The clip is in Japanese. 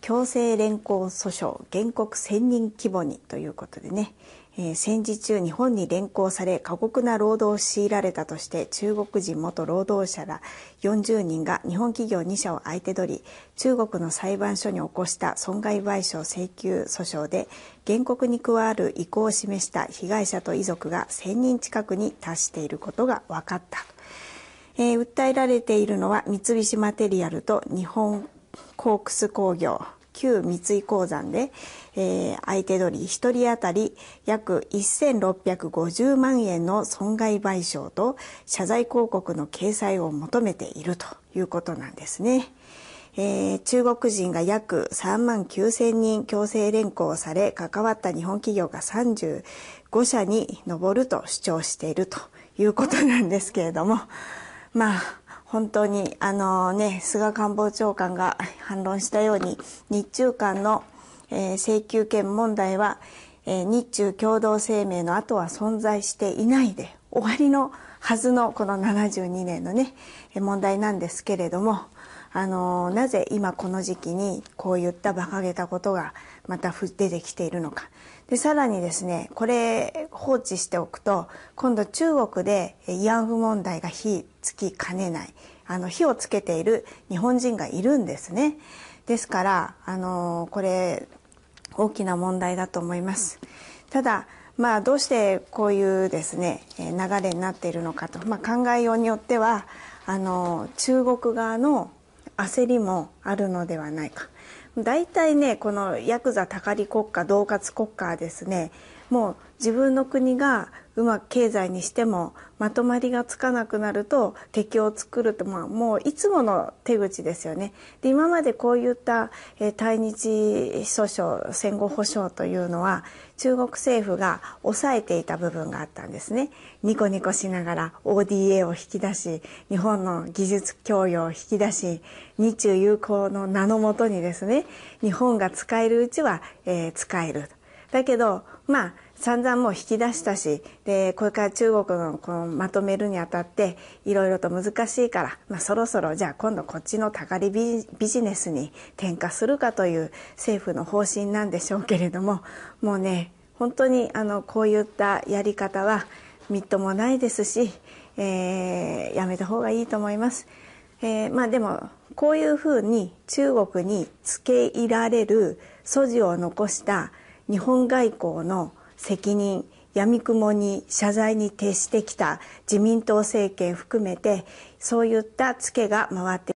強制連行訴訟原告1000人規模にということでね、えー、戦時中日本に連行され過酷な労働を強いられたとして中国人元労働者ら40人が日本企業2社を相手取り中国の裁判所に起こした損害賠償請求訴訟で原告に加わる意向を示した被害者と遺族が1000人近くに達していることが分かった。えー、訴えられているのは三菱マテリアルと日本コークス工業旧三井鉱山で、えー、相手取り1人当たり約1650万円の損害賠償と謝罪広告の掲載を求めているということなんですね。えー、中国人が約3万9000人強制連行され関わった日本企業が35社に上ると主張しているということなんですけれどもまあ本当にあの、ね、菅官房長官が反論したように日中間の、えー、請求権問題は、えー、日中共同声明の後は存在していないで終わりのはずのこの72年のね問題なんですけれども。あのなぜ今この時期にこういった馬鹿げたことがまた出てきているのかでさらにですねこれ放置しておくと今度中国で慰安婦問題が火つきかねないあの火をつけている日本人がいるんですねですからあのこれ大きな問題だと思いますただまあ、どうしてこういうですね流れになっているのかと、まあ、考えようによってはあの中国側の焦りもあるのではないか大体ねこのヤクザたかり国家恫喝国家はですねもう自分の国がうまく経済にしてもまとまりがつかなくなると敵を作るとまあ、もういつもの手口ですよね。で今までこういった、え対日訴訟戦後保障というのは中国政府が抑えていた部分があったんですね。ニコニコしながら ODA を引き出し日本の技術供与を引き出し日中友好の名のもとにですね日本が使えるうちは、えー、使える。だけどまあ散々もう引き出したしでこれから中国のこのまとめるにあたっていろいろと難しいから、まあ、そろそろじゃあ今度こっちのたかりビジネスに転嫁するかという政府の方針なんでしょうけれどももうね本当にあのこういったやり方はみっともないですし、えー、やめた方がいいと思います。えー、まあ、でもこういうふうに中国に付け入られる素地を残した日本外交の責任やみくもに謝罪に徹してきた自民党政権含めてそういったツケが回って